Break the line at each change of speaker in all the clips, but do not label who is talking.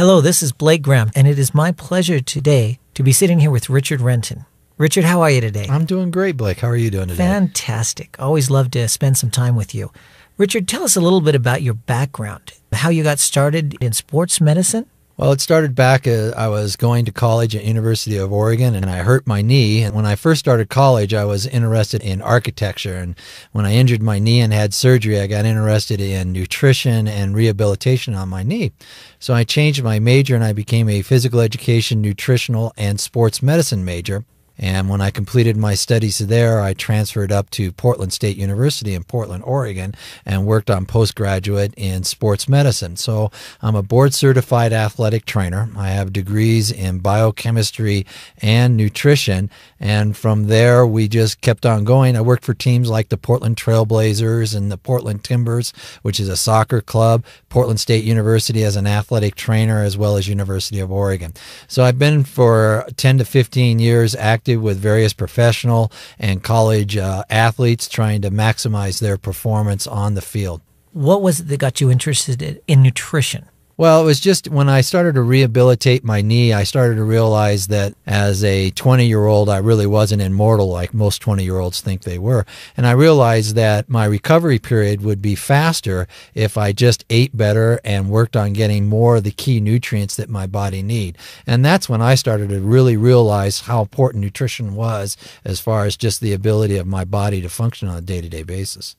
Hello, this is Blake Graham, and it is my pleasure today to be sitting here with Richard Renton. Richard, how are you today? I'm doing great,
Blake. How are you doing today?
Fantastic. Always love to spend some time with you. Richard, tell us a little bit about your background, how you got started in sports medicine,
well, it started back. I was going to college at University of Oregon, and I hurt my knee. And when I first started college, I was interested in architecture. And when I injured my knee and had surgery, I got interested in nutrition and rehabilitation on my knee. So I changed my major, and I became a physical education, nutritional, and sports medicine major. And when I completed my studies there, I transferred up to Portland State University in Portland, Oregon, and worked on postgraduate in sports medicine. So I'm a board certified athletic trainer. I have degrees in biochemistry and nutrition. And from there, we just kept on going. I worked for teams like the Portland Trailblazers and the Portland Timbers, which is a soccer club, Portland State University as an athletic trainer, as well as University of Oregon. So I've been for 10 to 15 years active with various professional and college uh, athletes trying to maximize their performance on the field.
What was it that got you interested in nutrition?
Well, it was just when I started to rehabilitate my knee, I started to realize that as a 20 year old, I really wasn't immortal like most 20 year olds think they were. And I realized that my recovery period would be faster if I just ate better and worked on getting more of the key nutrients that my body need. And that's when I started to really realize how important nutrition was as far as just the ability of my body to function on a day to day basis.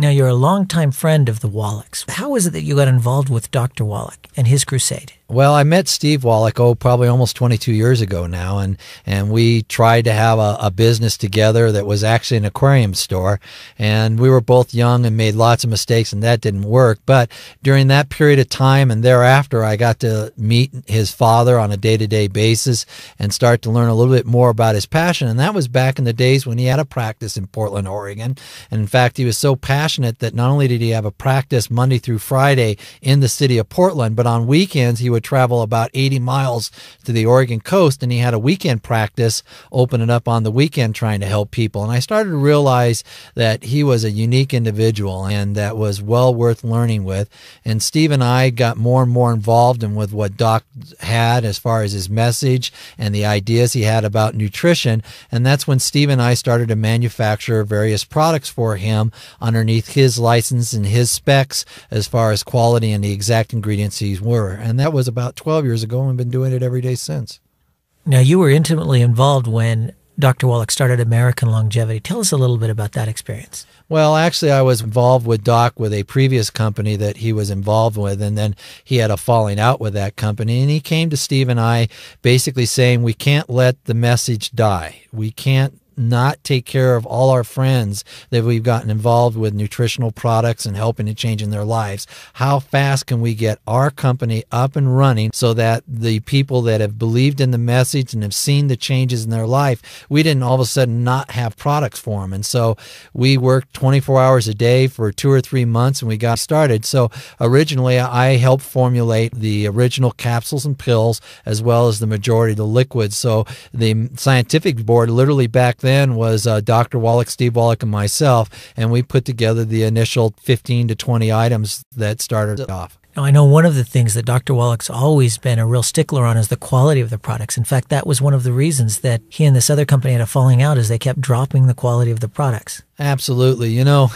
Now, you're a longtime friend of the Wallachs. How is it that you got involved with Dr. Wallach and his crusade?
Well, I met Steve Wallach, oh, probably almost 22 years ago now, and, and we tried to have a, a, business together that was actually an aquarium store. And we were both young and made lots of mistakes, and that didn't work. But during that period of time and thereafter, I got to meet his father on a day to day basis and start to learn a little bit more about his passion. And that was back in the days when he had a practice in Portland, Oregon. And in fact, he was so passionate that not only did he have a practice Monday through Friday in the city of Portland, but on weekends, he would would travel about 80 miles to the Oregon coast, and he had a weekend practice opening up on the weekend trying to help people. And I started to realize that he was a unique individual and that was well worth learning with. And Steve and I got more and more involved in with what Doc had as far as his message and the ideas he had about nutrition. And that's when Steve and I started to manufacture various products for him underneath his license and his specs as far as quality and the exact ingredients these were. And that was about 12 years ago and been doing it every day since.
Now, you were intimately involved when Dr. Wallach started American Longevity. Tell us a little bit about that experience.
Well, actually, I was involved with Doc with a previous company that he was involved with, and then he had a falling out with that company. And he came to Steve and I basically saying, We can't let the message die. We can't not take care of all our friends that we've gotten involved with nutritional products and helping to changing their lives. How fast can we get our company up and running so that the people that have believed in the message and have seen the changes in their life, we didn't all of a sudden not have products for them. And so we worked 24 hours a day for two or three months and we got started. So originally I helped formulate the original capsules and pills as well as the majority of the liquids. So the scientific board literally back then then was uh, Dr. Wallach, Steve Wallach, and myself, and we put together the initial 15 to 20 items that started off.
Now, I know one of the things that Dr. Wallach's always been a real stickler on is the quality of the products. In fact, that was one of the reasons that he and this other company had a falling out is they kept dropping the quality of the products.
Absolutely. You know,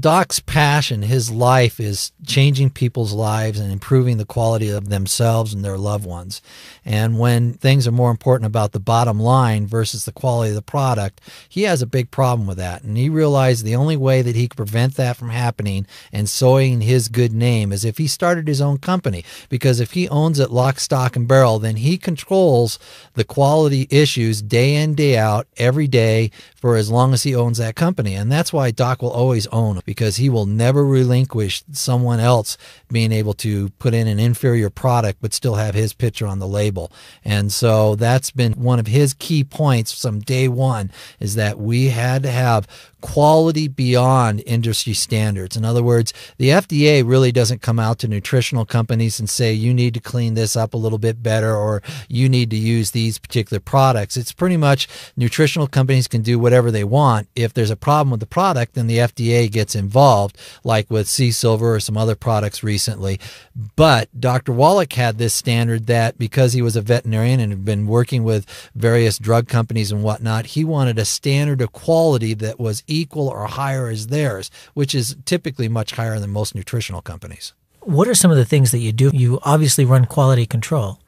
Doc's passion, his life is changing people's lives and improving the quality of themselves and their loved ones. And when things are more important about the bottom line versus the quality of the product, he has a big problem with that. And he realized the only way that he could prevent that from happening and soiling his good name is if he started his own company. Because if he owns it lock, stock, and barrel, then he controls the quality issues day in, day out, every day for as long as he owns that company. And that's why Doc will always own because he will never relinquish someone else being able to put in an inferior product but still have his picture on the label. And so that's been one of his key points from day one is that we had to have quality beyond industry standards. In other words, the FDA really doesn't come out to nutritional companies and say, you need to clean this up a little bit better or you need to use these particular products. It's pretty much nutritional companies can do whatever they want. If there's a problem with the product, then the FDA gets involved, like with sea silver or some other products recently. But Dr. Wallach had this standard that because he was a veterinarian and had been working with various drug companies and whatnot, he wanted a standard of quality that was equal or higher as theirs, which is typically much higher than most nutritional companies.
What are some of the things that you do? You obviously run quality control.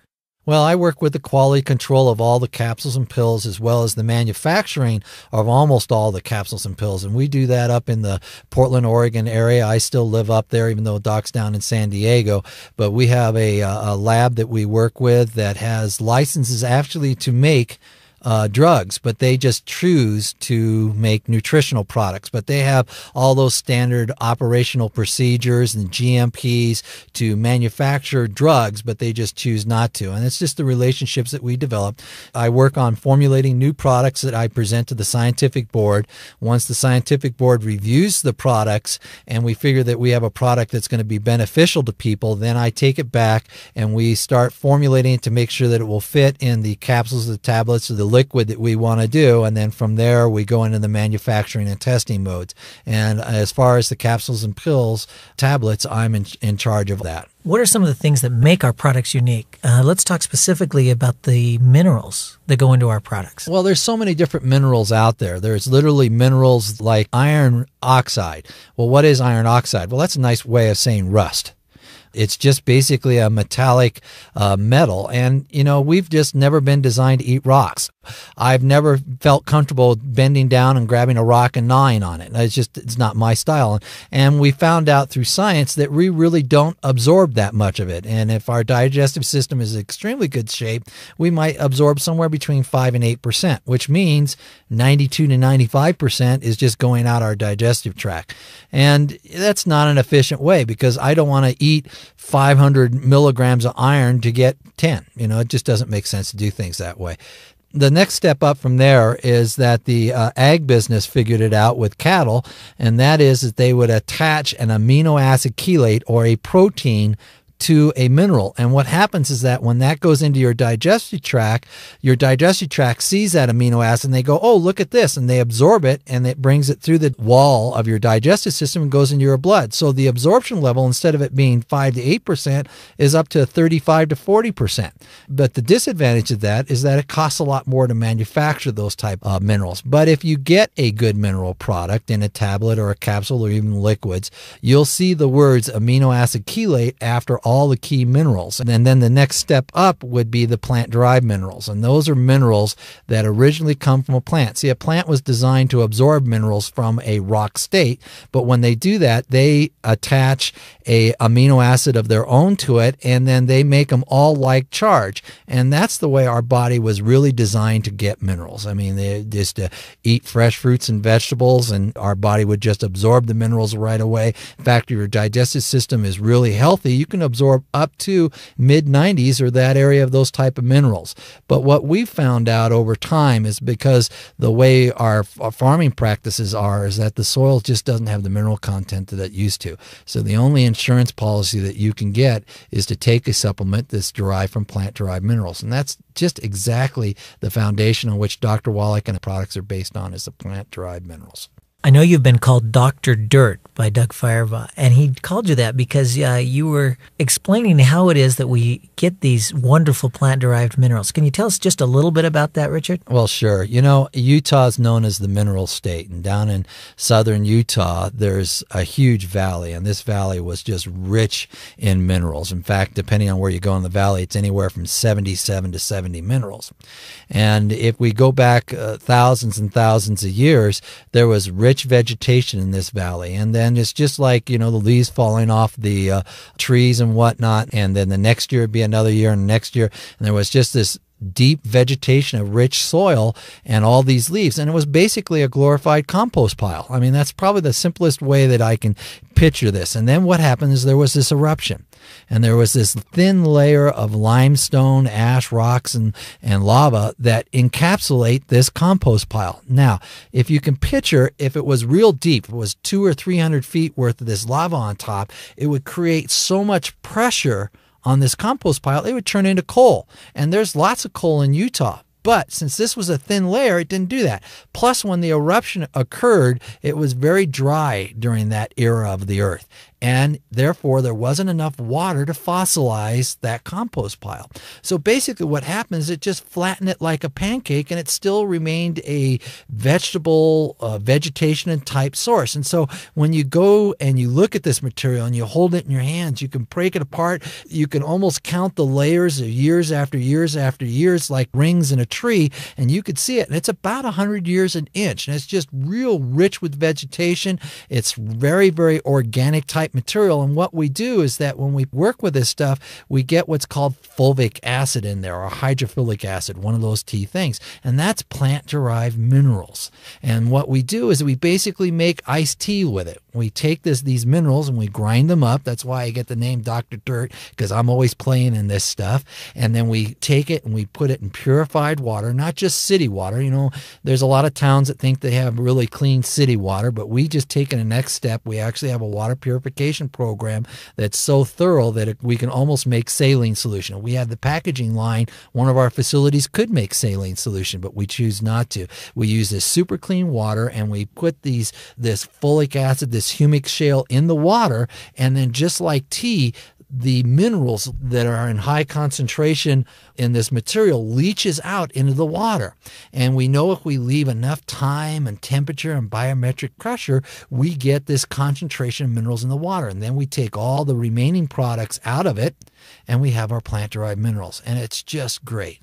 Well, I work with the quality control of all the capsules and pills, as well as the manufacturing of almost all the capsules and pills. And we do that up in the Portland, Oregon area. I still live up there, even though Doc's down in San Diego. But we have a, uh, a lab that we work with that has licenses actually to make uh, drugs, but they just choose to make nutritional products. But they have all those standard operational procedures and GMPs to manufacture drugs, but they just choose not to. And it's just the relationships that we develop. I work on formulating new products that I present to the scientific board. Once the scientific board reviews the products and we figure that we have a product that's going to be beneficial to people, then I take it back and we start formulating it to make sure that it will fit in the capsules, the tablets, or the liquid that we want to do. And then from there, we go into the manufacturing and testing modes. And as far as the capsules and pills, tablets, I'm in, in charge of that.
What are some of the things that make our products unique? Uh, let's talk specifically about the minerals that go into our products.
Well, there's so many different minerals out there. There's literally minerals like iron oxide. Well, what is iron oxide? Well, that's a nice way of saying rust. It's just basically a metallic uh, metal. And, you know, we've just never been designed to eat rocks. I've never felt comfortable bending down and grabbing a rock and gnawing on it. It's just, it's not my style. And we found out through science that we really don't absorb that much of it. And if our digestive system is extremely good shape, we might absorb somewhere between 5 and 8%, which means 92 to 95% is just going out our digestive tract. And that's not an efficient way because I don't want to eat 500 milligrams of iron to get 10. You know, it just doesn't make sense to do things that way. The next step up from there is that the uh, ag business figured it out with cattle, and that is that they would attach an amino acid chelate or a protein to a mineral. And what happens is that when that goes into your digestive tract, your digestive tract sees that amino acid and they go, oh, look at this. And they absorb it and it brings it through the wall of your digestive system and goes into your blood. So the absorption level, instead of it being 5 to 8%, is up to 35 to 40%. But the disadvantage of that is that it costs a lot more to manufacture those type of minerals. But if you get a good mineral product in a tablet or a capsule or even liquids, you'll see the words amino acid chelate after all the key minerals. And then the next step up would be the plant derived minerals. And those are minerals that originally come from a plant. See, a plant was designed to absorb minerals from a rock state, but when they do that, they attach a amino acid of their own to it and then they make them all like charge. And that's the way our body was really designed to get minerals. I mean, they just to eat fresh fruits and vegetables and our body would just absorb the minerals right away. In fact, your digestive system is really healthy. You can absorb absorb up to mid 90s or that area of those type of minerals. But what we found out over time is because the way our, our farming practices are is that the soil just doesn't have the mineral content that it used to. So the only insurance policy that you can get is to take a supplement that's derived from plant derived minerals. And that's just exactly the foundation on which Dr. Wallach and the products are based on is the plant derived minerals. I know you've been called Dr. Dirt by Doug
Firebaugh, and he called you that because uh, you were explaining how it is that we get these wonderful plant derived minerals. Can you tell us just a little bit about that, Richard?
Well, sure. You know, Utah is known as the mineral state, and down in southern Utah, there's a huge valley, and this valley was just rich in minerals. In fact, depending on where you go in the valley, it's anywhere from 77 to 70 minerals. And if we go back uh, thousands and thousands of years, there was rich rich vegetation in this valley. And then it's just like, you know, the leaves falling off the uh, trees and whatnot. And then the next year would be another year and next year. And there was just this deep vegetation of rich soil and all these leaves. And it was basically a glorified compost pile. I mean, that's probably the simplest way that I can picture this. And then what happened is there was this eruption, and there was this thin layer of limestone, ash, rocks, and, and lava that encapsulate this compost pile. Now, if you can picture, if it was real deep, it was two or 300 feet worth of this lava on top, it would create so much pressure on this compost pile, it would turn into coal. And there's lots of coal in Utah. But since this was a thin layer, it didn't do that. Plus, when the eruption occurred, it was very dry during that era of the Earth and therefore there wasn't enough water to fossilize that compost pile. So basically what happened is it just flattened it like a pancake and it still remained a vegetable uh, vegetation and type source. And so when you go and you look at this material and you hold it in your hands, you can break it apart. You can almost count the layers of years after years after years like rings in a tree and you could see it. And it's about 100 years an inch and it's just real rich with vegetation. It's very, very organic type type material. And what we do is that when we work with this stuff, we get what's called fulvic acid in there or hydrophilic acid, one of those tea things. And that's plant derived minerals. And what we do is we basically make iced tea with it. We take this these minerals and we grind them up. That's why I get the name Dr. Dirt because I'm always playing in this stuff. And then we take it and we put it in purified water, not just city water. You know, there's a lot of towns that think they have really clean city water, but we just taken a next step. We actually have a water purification purification program that's so thorough that it, we can almost make saline solution. We have the packaging line. One of our facilities could make saline solution, but we choose not to. We use this super clean water and we put these this folic acid, this humic shale in the water, and then just like tea, the minerals that are in high concentration in this material leaches out into the water. And we know if we leave enough time and temperature and biometric pressure, we get this concentration of minerals in the water. And then we take all the remaining products out of it and we have our plant derived minerals. And it's just great.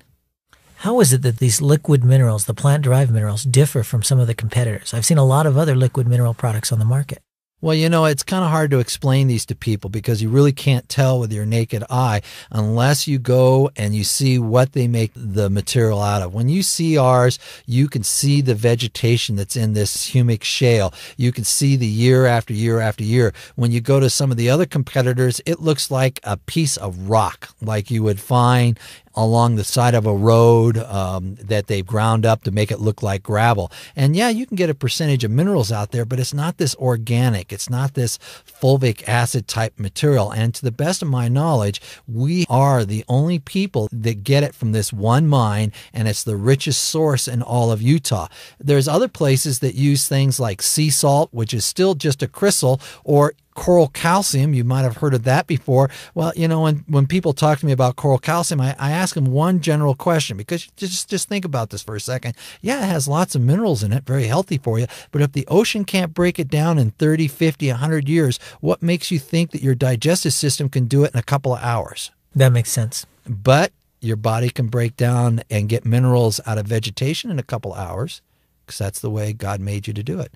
How is it that these liquid minerals, the plant derived minerals, differ from some of the competitors? I've seen a lot of other liquid mineral products on the market.
Well, you know, it's kind of hard to explain these to people because you really can't tell with your naked eye unless you go and you see what they make the material out of. When you see ours, you can see the vegetation that's in this humic shale. You can see the year after year after year. When you go to some of the other competitors, it looks like a piece of rock, like you would find along the side of a road um, that they've ground up to make it look like gravel. And yeah, you can get a percentage of minerals out there, but it's not this organic, it's not this fulvic acid type material. And to the best of my knowledge, we are the only people that get it from this one mine, and it's the richest source in all of Utah. There's other places that use things like sea salt, which is still just a crystal, or coral calcium. You might have heard of that before. Well, you know, when, when people talk to me about coral calcium, I, I ask them one general question because just, just think about this for a second. Yeah, it has lots of minerals in it, very healthy for you. But if the ocean can't break it down in 30, 50, 100 years, what makes you think that your digestive system can do it in a couple of hours? That makes sense. But your body can break down and get minerals out of vegetation in a couple hours because that's the way God made you to do it.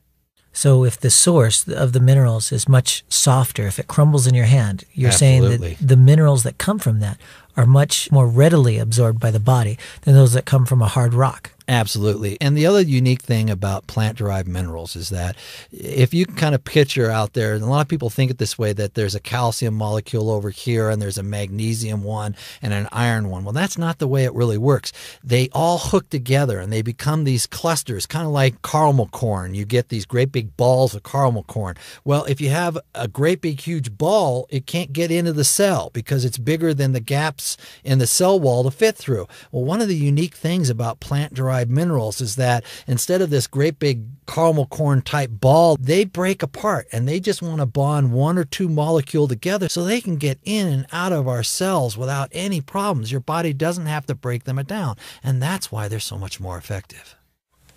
So if the source of the minerals is much softer, if it crumbles in your hand, you're Absolutely. saying that the minerals that come from that are much more readily absorbed by the body than those that come from a hard rock.
Absolutely. And the other unique thing about plant derived minerals is that if you kind of picture out there, and a lot of people think it this way that there's a calcium molecule over here and there's a magnesium one and an iron one. Well, that's not the way it really works. They all hook together and they become these clusters, kind of like caramel corn. You get these great big balls of caramel corn. Well, if you have a great big huge ball, it can't get into the cell because it's bigger than the gaps in the cell wall to fit through. Well, one of the unique things about plant derived minerals is that instead of this great big caramel corn type ball, they break apart and they just want to bond one or two molecule together so they can get in and out of our cells without any problems. Your body doesn't have to break them down. And that's why they're so much more effective.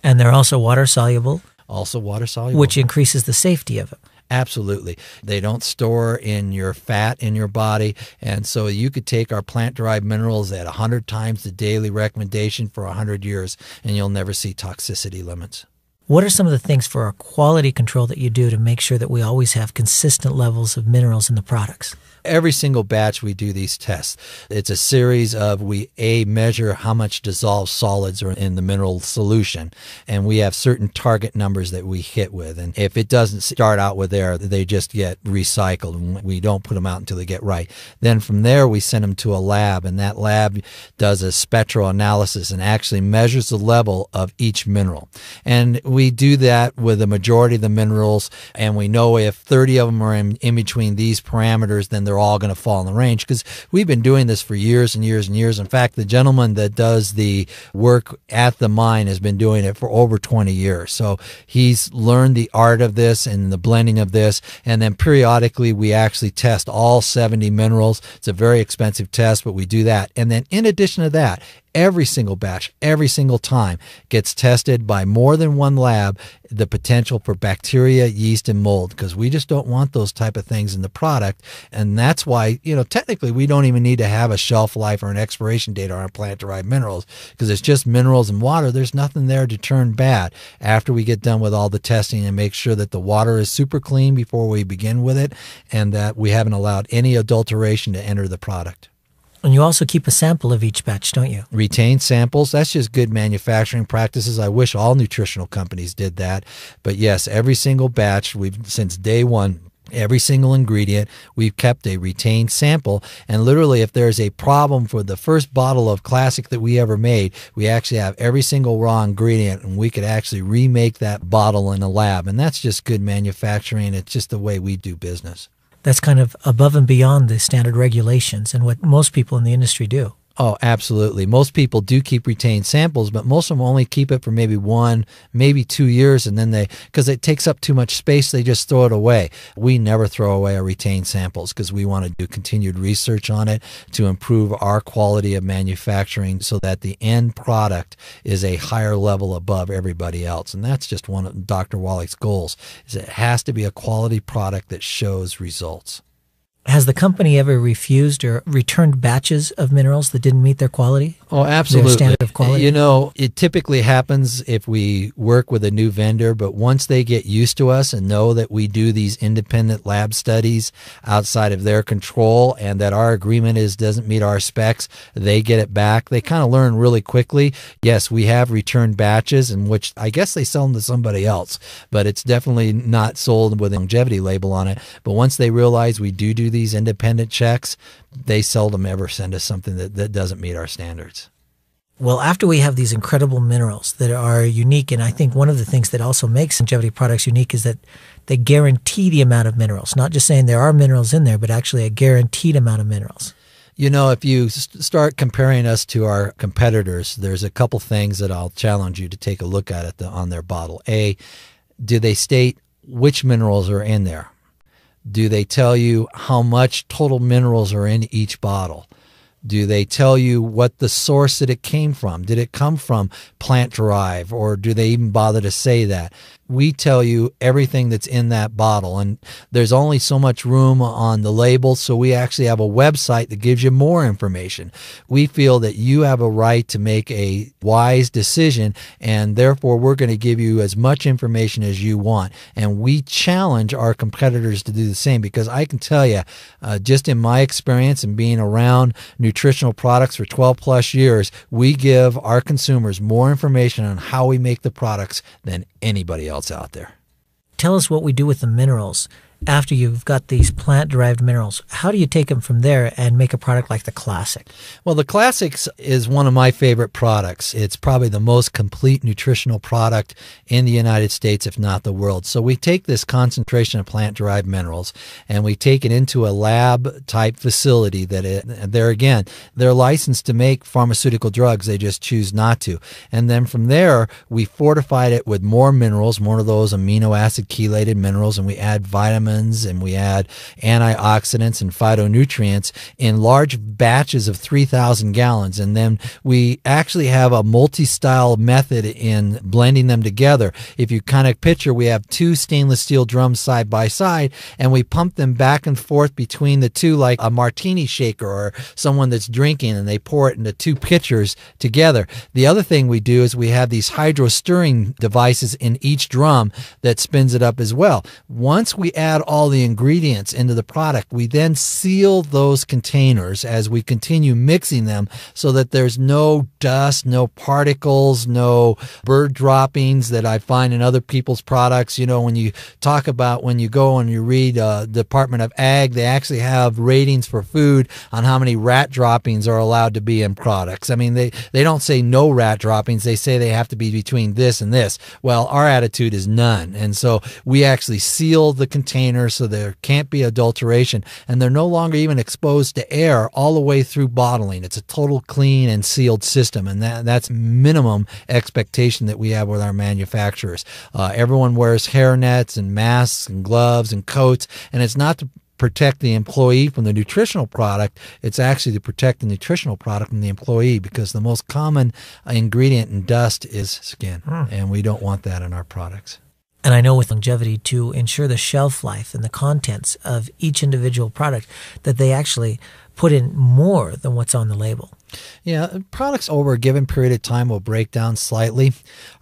And they're also water soluble.
Also water soluble. Which
increases the safety of
it. Absolutely. They don't store in your fat in your body. And so you could take our plant derived minerals at 100 times the daily recommendation for 100 years, and you'll never see toxicity limits.
What are some of the things for our quality control that you do to make sure that we always have consistent levels of minerals in the products?
Every single batch, we do these tests. It's a series of we A, measure how much dissolved solids are in the mineral solution, and we have certain target numbers that we hit with. And if it doesn't start out with there, they just get recycled and we don't put them out until they get right. Then from there, we send them to a lab, and that lab does a spectral analysis and actually measures the level of each mineral. And we do that with the majority of the minerals, and we know if 30 of them are in, in between these parameters, then the they're all going to fall in the range because we've been doing this for years and years and years. In fact, the gentleman that does the work at the mine has been doing it for over 20 years. So he's learned the art of this and the blending of this. And then periodically, we actually test all 70 minerals. It's a very expensive test, but we do that. And then in addition to that, every single batch, every single time, gets tested by more than one lab the potential for bacteria, yeast, and mold because we just don't want those type of things in the product. And that's why, you know, technically we don't even need to have a shelf life or an expiration date on our plant derived minerals because it's just minerals and water. There's nothing there to turn bad after we get done with all the testing and make sure that the water is super clean before we begin with it and that we haven't allowed any adulteration to enter the product. And you also keep a
sample of each batch, don't you?
Retain samples. That's just good manufacturing practices. I wish all nutritional companies did that. But yes, every single batch, we've since day one every single ingredient. We've kept a retained sample. And literally, if there's a problem for the first bottle of classic that we ever made, we actually have every single raw ingredient and we could actually remake that bottle in a lab. And that's just good manufacturing. It's just the way we do business.
That's kind of above and beyond the standard regulations and what most people in the industry do.
Oh, absolutely. Most people do keep retained samples, but most of them only keep it for maybe one, maybe two years, and then they, because it takes up too much space, they just throw it away. We never throw away our retained samples because we want to do continued research on it to improve our quality of manufacturing so that the end product is a higher level above everybody else. And that's just one of Dr. Wallach's goals is it has to be a quality product that shows results.
Has the company ever refused or returned batches of minerals that didn't meet their quality? Oh, absolutely. standard of quality? You
know, it typically happens if we work with a new vendor, but once they get used to us and know that we do these independent lab studies outside of their control and that our agreement is doesn't meet our specs, they get it back. They kind of learn really quickly. Yes, we have returned batches in which I guess they sell them to somebody else, but it's definitely not sold with a longevity label on it. But once they realize we do do these independent checks, they seldom ever send us something that, that doesn't meet our standards.
Well, after we have these incredible minerals that are unique, and I think one of the things that also makes longevity products unique is that they guarantee the amount of minerals, not just saying there are minerals in there, but actually a guaranteed amount of minerals.
You know, if you start comparing us to our competitors, there's a couple things that I'll challenge you to take a look at it the, on their bottle. A, do they state which minerals are in there? Do they tell you how much total minerals are in each bottle? Do they tell you what the source that it came from? Did it come from plant derived or do they even bother to say that? We tell you everything that's in that bottle and there's only so much room on the label. So we actually have a website that gives you more information. We feel that you have a right to make a wise decision and therefore we're going to give you as much information as you want. And we challenge our competitors to do the same because I can tell you uh, just in my experience and being around New nutritional products for 12 plus years, we give our consumers more information on how we make the products than anybody else out there. Tell us what we do with the minerals after you've got
these plant derived minerals, how do you take them from there and make a product like the Classic?
Well, the Classics is one of my favorite products. It's probably the most complete nutritional product in the United States, if not the world. So we take this concentration of plant derived minerals and we take it into a lab type facility that it, there again, they're licensed to make pharmaceutical drugs. They just choose not to. And then from there, we fortified it with more minerals, more of those amino acid chelated minerals, and we add vitamins vitamins and we add antioxidants and phytonutrients in large batches of 3,000 gallons. And then we actually have a multi style method in blending them together. If you kind of picture, we have two stainless steel drums side by side and we pump them back and forth between the two like a martini shaker or someone that's drinking and they pour it into two pitchers together. The other thing we do is we have these hydro stirring devices in each drum that spins it up as well. Once we add all the ingredients into the product, we then seal those containers as we continue mixing them so that there's no dust, no particles, no bird droppings that I find in other people's products. You know, when you talk about when you go and you read uh, Department of Ag, they actually have ratings for food on how many rat droppings are allowed to be in products. I mean, they, they don't say no rat droppings, they say they have to be between this and this. Well, our attitude is none. And so we actually seal the container container, so there can't be adulteration. And they're no longer even exposed to air all the way through bottling. It's a total clean and sealed system. And that, that's minimum expectation that we have with our manufacturers. Uh, everyone wears hairnets and masks and gloves and coats. And it's not to protect the employee from the nutritional product. It's actually to protect the nutritional product from the employee because the most common ingredient in dust is skin. Mm. And we don't want that in our products
and I know with longevity to ensure the shelf life and the contents of each individual product that they actually put in more than what's on the label.
Yeah, products over a given period of time will break down slightly.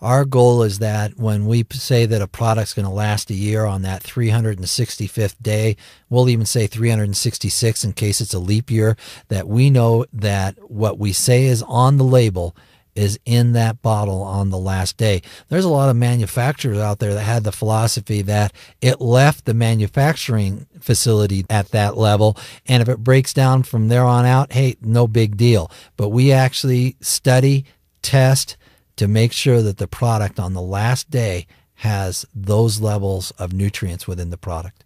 Our goal is that when we say that a product's going to last a year on that 365th day, we'll even say 366 in case it's a leap year, that we know that what we say is on the label is in that bottle on the last day. There's a lot of manufacturers out there that had the philosophy that it left the manufacturing facility at that level. And if it breaks down from there on out, hey, no big deal. But we actually study, test to make sure that the product on the last day has those levels of nutrients within the product.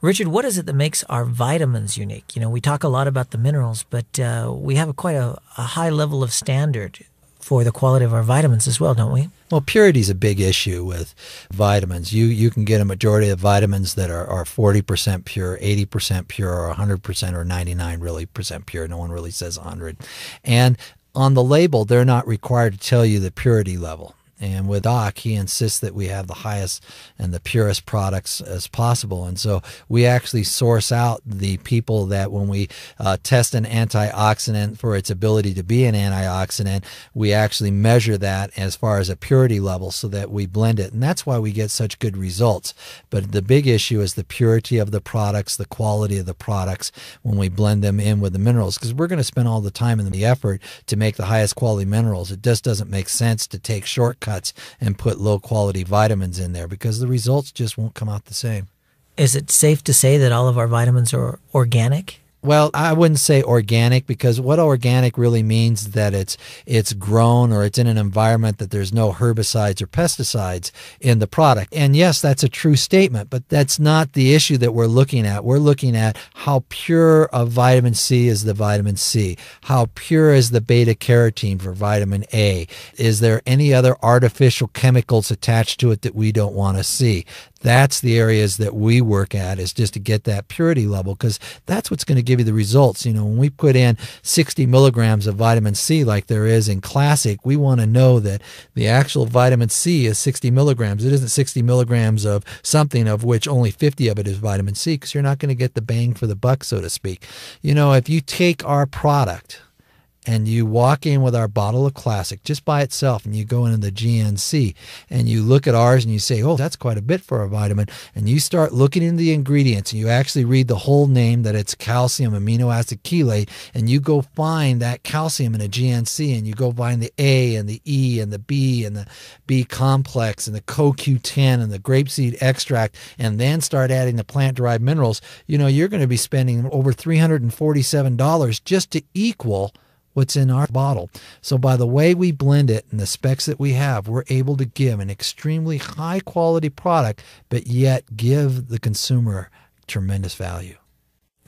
Richard, what is it that makes our vitamins unique? You know, we talk a lot about the minerals, but uh, we have a, quite a, a high level of standard for the quality of our vitamins as well, don't we?
Well, purity is a big issue with vitamins. You you can get a majority of vitamins that are, are 40% pure, 80% pure, or 100% or 99 really percent pure. No one really says 100. And on the label, they're not required to tell you the purity level. And with Ock, he insists that we have the highest and the purest products as possible. And so we actually source out the people that when we uh, test an antioxidant for its ability to be an antioxidant, we actually measure that as far as a purity level so that we blend it. And that's why we get such good results. But the big issue is the purity of the products, the quality of the products when we blend them in with the minerals, because we're going to spend all the time and the effort to make the highest quality minerals. It just doesn't make sense to take shortcuts cuts and put low quality vitamins in there because the results just won't come out the same. Is it safe to say that all of our
vitamins are organic?
Well, I wouldn't say organic because what organic really means that it's it's grown or it's in an environment that there's no herbicides or pesticides in the product. And yes, that's a true statement, but that's not the issue that we're looking at. We're looking at how pure of vitamin C is the vitamin C, how pure is the beta carotene for vitamin A. Is there any other artificial chemicals attached to it that we don't want to see? That's the areas that we work at is just to get that purity level because that's what's going to give you the results. You know, when we put in 60 milligrams of vitamin C like there is in Classic, we want to know that the actual vitamin C is 60 milligrams. It isn't 60 milligrams of something of which only 50 of it is vitamin C because you're not going to get the bang for the buck, so to speak. You know, if you take our product, and you walk in with our bottle of classic just by itself and you go into the GNC and you look at ours and you say, oh, that's quite a bit for a vitamin. And you start looking into the ingredients and you actually read the whole name that it's calcium amino acid chelate and you go find that calcium in a GNC and you go find the A and the E and the B and the B complex and the CoQ10 and the grapeseed extract and then start adding the plant derived minerals, you know, you're going to be spending over $347 just to equal what's in our bottle. So, by the way we blend it and the specs that we have, we're able to give an extremely high quality product, but yet give the consumer tremendous value.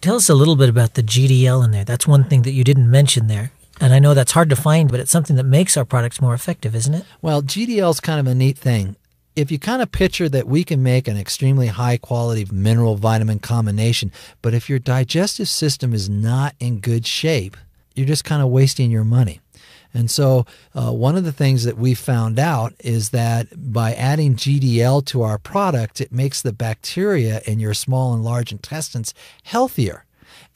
Tell us a little bit about the GDL in there. That's one thing that you didn't mention there. And I know that's hard to find, but it's something that makes our products more effective, isn't it?
Well, GDL is kind of a neat thing if you kind of picture that we can make an extremely high quality mineral vitamin combination, but if your digestive system is not in good shape, you're just kind of wasting your money. And so, uh, one of the things that we found out is that by adding GDL to our product, it makes the bacteria in your small and large intestines healthier.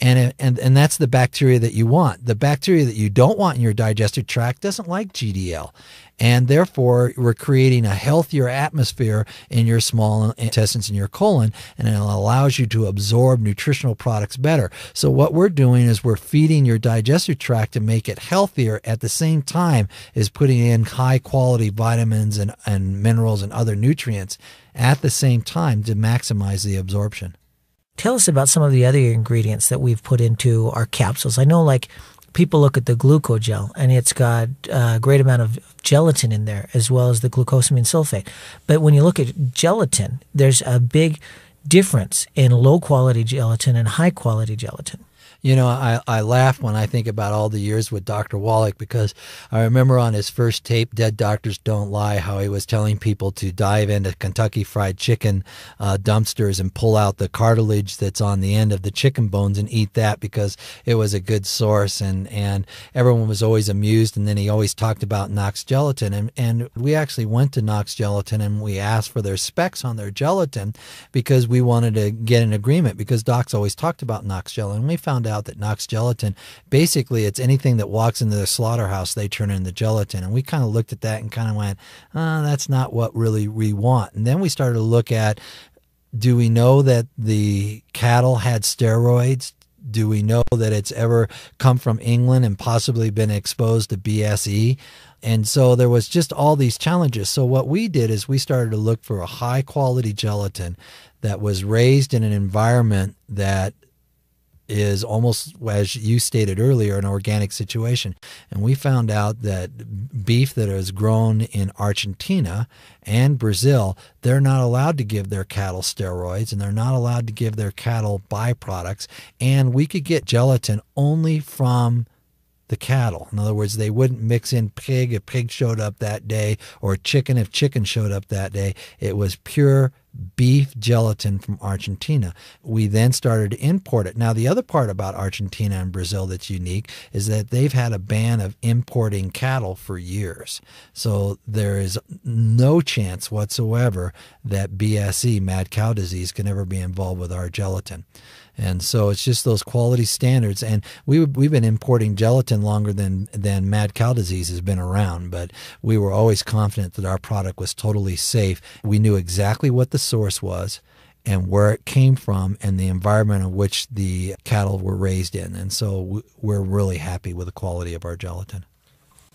And, and, and that's the bacteria that you want. The bacteria that you don't want in your digestive tract doesn't like GDL. And therefore, we're creating a healthier atmosphere in your small intestines and your colon, and it allows you to absorb nutritional products better. So, what we're doing is we're feeding your digestive tract to make it healthier at the same time as putting in high quality vitamins and, and minerals and other nutrients at the same time to maximize the absorption. Tell us about some
of the other ingredients that we've put into our capsules. I know, like, people look at the glucogel and it's got a great amount of gelatin in there as well as the glucosamine sulfate. But when you look at gelatin, there's a big difference in low quality gelatin and high quality gelatin.
You know, I, I laugh when I think about all the years with Dr. Wallach because I remember on his first tape, Dead Doctors Don't Lie, how he was telling people to dive into Kentucky Fried Chicken uh, dumpsters and pull out the cartilage that's on the end of the chicken bones and eat that because it was a good source. And, and everyone was always amused. And then he always talked about Knox gelatin. And, and we actually went to Knox gelatin and we asked for their specs on their gelatin because we wanted to get an agreement because Doc's always talked about Knox gelatin. We found out out that knocks gelatin. Basically, it's anything that walks into the slaughterhouse, they turn into gelatin. And we kind of looked at that and kind of went, oh, that's not what really we want. And then we started to look at do we know that the cattle had steroids? Do we know that it's ever come from England and possibly been exposed to BSE? And so there was just all these challenges. So what we did is we started to look for a high quality gelatin that was raised in an environment that is almost as you stated earlier an organic situation and we found out that beef that is grown in Argentina and Brazil they're not allowed to give their cattle steroids and they're not allowed to give their cattle byproducts and we could get gelatin only from the cattle. In other words, they wouldn't mix in pig if pig showed up that day or chicken if chicken showed up that day. It was pure beef gelatin from Argentina. We then started to import it. Now, the other part about Argentina and Brazil that's unique is that they've had a ban of importing cattle for years. So there is no chance whatsoever that BSE, mad cow disease, can ever be involved with our gelatin. And so it's just those quality standards. And we we've been importing gelatin longer than than mad cow disease has been around, but we were always confident that our product was totally safe. We knew exactly what the source was and where it came from and the environment in which the cattle were raised in. And so we're really happy with the quality of our gelatin.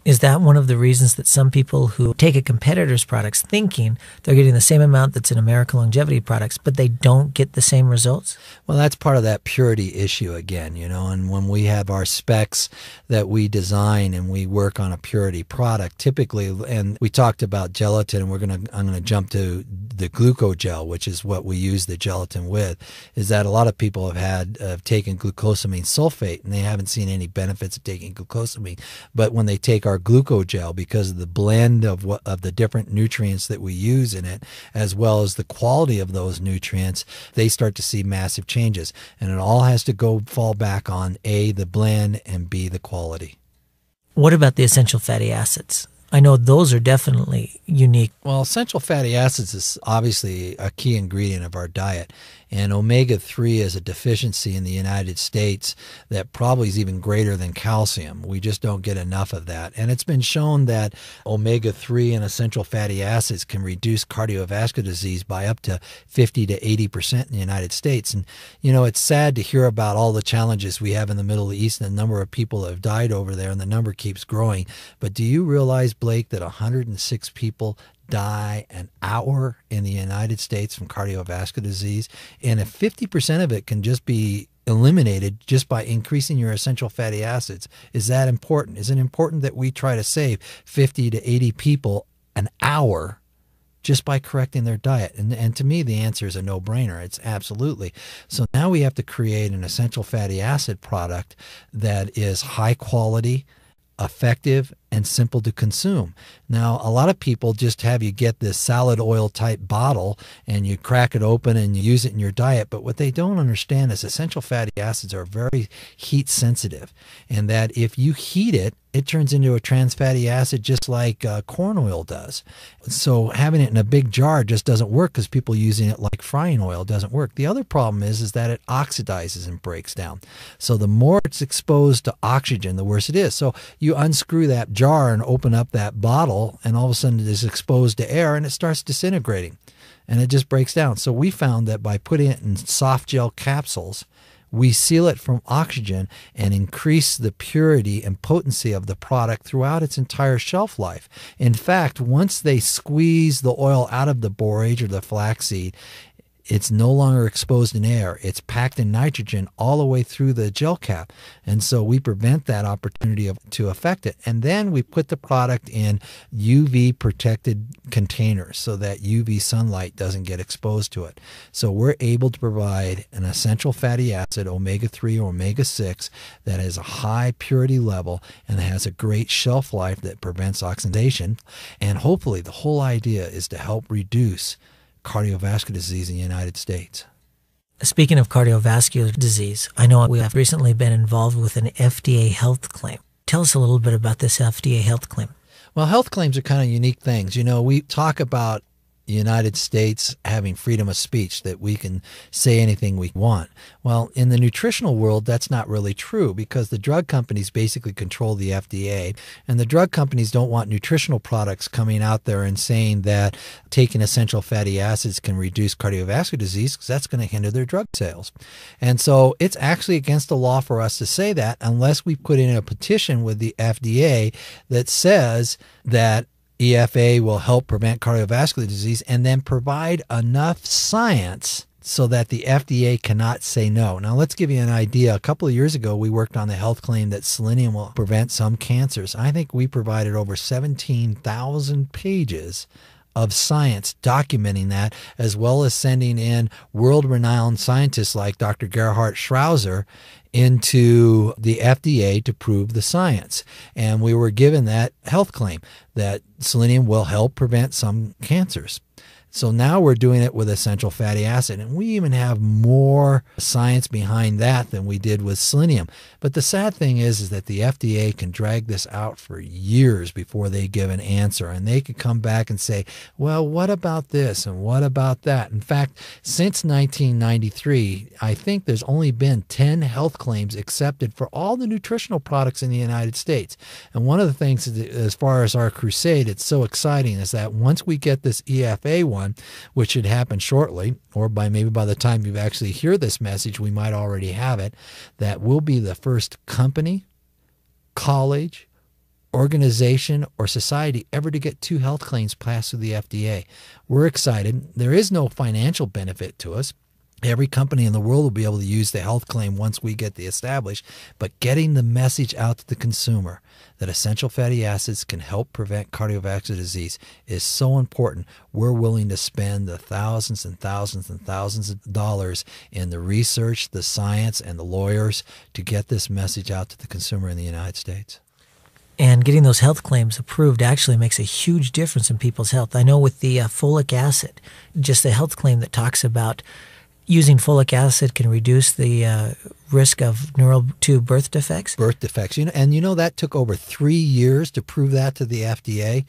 Is that one of the reasons that some people who take a competitor's products thinking they're getting the same amount that's in American longevity products, but they don't get the same results?
Well, that's part of that purity issue again, you know. And when we have our specs that we design and we work on a purity product, typically, and we talked about gelatin, and we're gonna I'm gonna jump to the glucogel, which is what we use the gelatin with, is that a lot of people have had have taken glucosamine sulfate and they haven't seen any benefits of taking glucosamine, but when they take our our glucogel because of the blend of what of the different nutrients that we use in it, as well as the quality of those nutrients, they start to see massive changes. And it all has to go fall back on A, the blend, and B, the quality. What
about the essential fatty acids? I know those are definitely unique.
Well, essential fatty acids is obviously a key ingredient of our diet. And omega 3 is a deficiency in the United States that probably is even greater than calcium. We just don't get enough of that. And it's been shown that omega 3 and essential fatty acids can reduce cardiovascular disease by up to 50 to 80% in the United States. And, you know, it's sad to hear about all the challenges we have in the Middle East and the number of people that have died over there, and the number keeps growing. But do you realize, Blake, that 106 people die an hour in the United States from cardiovascular disease. And if 50% of it can just be eliminated just by increasing your essential fatty acids, is that important? Is it important that we try to save 50 to 80 people an hour? Just by correcting their diet. And, and to me, the answer is a no brainer. It's absolutely. So now we have to create an essential fatty acid product that is high quality, effective, and simple to consume. Now, a lot of people just have you get this salad oil type bottle and you crack it open and you use it in your diet. But what they don't understand is essential fatty acids are very heat sensitive, and that if you heat it, it turns into a trans fatty acid just like uh, corn oil does. So having it in a big jar just doesn't work because people using it like frying oil doesn't work. The other problem is is that it oxidizes and breaks down. So the more it's exposed to oxygen, the worse it is. So you unscrew that jar and open up that bottle, and all of a sudden it is exposed to air and it starts disintegrating and it just breaks down. So we found that by putting it in soft gel capsules, we seal it from oxygen and increase the purity and potency of the product throughout its entire shelf life. In fact, once they squeeze the oil out of the borage or the flaxseed, it's no longer exposed in air. It's packed in nitrogen all the way through the gel cap. And so we prevent that opportunity of, to affect it. And then we put the product in UV protected containers so that UV sunlight doesn't get exposed to it. So we're able to provide an essential fatty acid, omega 3 or omega 6, that has a high purity level and has a great shelf life that prevents oxidation. And hopefully, the whole idea is to help reduce cardiovascular disease in the United States.
Speaking of cardiovascular disease, I know we have recently been involved with an FDA health claim. Tell us a little bit about this FDA health claim.
Well, health claims are kind of unique things. You know, we talk about United States having freedom of speech, that we can say anything we want. Well, in the nutritional world, that's not really true because the drug companies basically control the FDA, and the drug companies don't want nutritional products coming out there and saying that taking essential fatty acids can reduce cardiovascular disease because that's going to hinder their drug sales. And so it's actually against the law for us to say that unless we put in a petition with the FDA that says that EFA will help prevent cardiovascular disease and then provide enough science so that the FDA cannot say no. Now, let's give you an idea. A couple of years ago, we worked on the health claim that selenium will prevent some cancers. I think we provided over 17,000 pages of science documenting that, as well as sending in world renowned scientists like Dr. Gerhard Schrauzer into the FDA to prove the science. And we were given that health claim that selenium will help prevent some cancers. So now we're doing it with essential fatty acid. And we even have more science behind that than we did with selenium. But the sad thing is, is that the FDA can drag this out for years before they give an answer. And they can come back and say, well, what about this and what about that? In fact, since 1993, I think there's only been 10 health claims accepted for all the nutritional products in the United States. And one of the things, as far as our crusade, it's so exciting is that once we get this EFA one, one, which should happen shortly, or by maybe by the time you actually hear this message, we might already have it, that will be the first company, college, organization or society ever to get two health claims passed through the FDA. We're excited. There is no financial benefit to us. Every company in the world will be able to use the health claim once we get the established, but getting the message out to the consumer that essential fatty acids can help prevent cardiovascular disease is so important. We're willing to spend the thousands and thousands and thousands of dollars in the research, the science, and the lawyers to get this message out to the consumer in the United States
and getting those health claims approved actually makes a huge difference in people's health. I know with the uh, folic acid, just the health claim that talks about using folic acid can reduce the uh,
risk of neural tube birth defects. Birth defects, you know, and you know that took over three years to prove that to the FDA.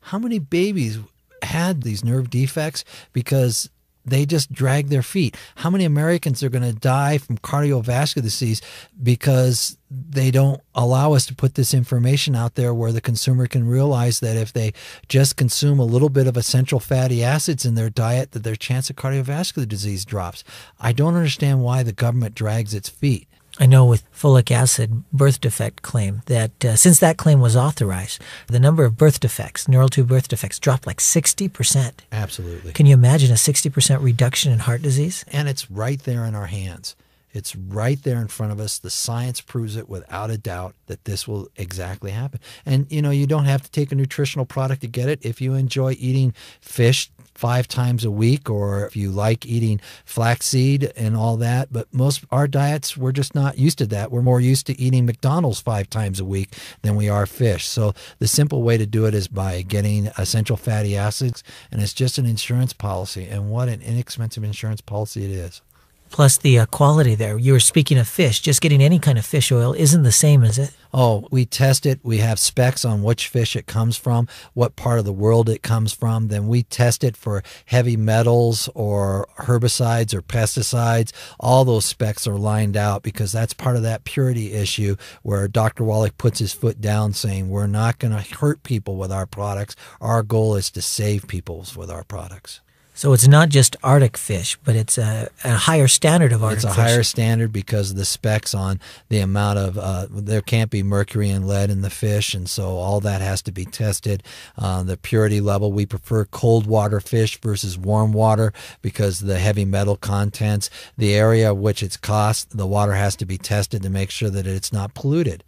How many babies had these nerve defects because they just drag their feet. How many Americans are going to die from cardiovascular disease because they don't allow us to put this information out there where the consumer can realize that if they just consume a little bit of essential fatty acids in their diet that their chance of cardiovascular disease drops. I don't understand why the government drags its feet. I know with folic acid birth defect claim that uh, since that claim was
authorized, the number of birth defects, neural tube birth defects, dropped like 60%.
Absolutely. Can you
imagine a 60% reduction in heart disease?
And it's right there in our hands. It's right there in front of us. The science proves it without a doubt that this will exactly happen. And you know, you don't have to take a nutritional product to get it. If you enjoy eating fish five times a week or if you like eating flaxseed and all that. But most our diets, we're just not used to that. We're more used to eating McDonald's five times a week than we are fish. So the simple way to do it is by getting essential fatty acids, and it's just an insurance policy. And what an inexpensive insurance policy it is plus the uh, quality there. You
were speaking of fish. Just getting any kind of fish oil isn't the same, is it?
Oh, we test it. We have specs on which fish it comes from, what part of the world it comes from. Then we test it for heavy metals or herbicides or pesticides. All those specs are lined out because that's part of that purity issue where Dr. Wallach puts his foot down saying, we're not going to hurt people with our products. Our goal is to save people with our products.
So it's not just Arctic fish, but it's a, a higher standard of Arctic It's a fish. higher
standard because of the specs on the amount of, uh, there can't be mercury and lead in the fish, and so all that has to be tested. Uh, the purity level, we prefer cold water fish versus warm water because the heavy metal contents, the area which it's caught, the water has to be tested to make sure that it's not polluted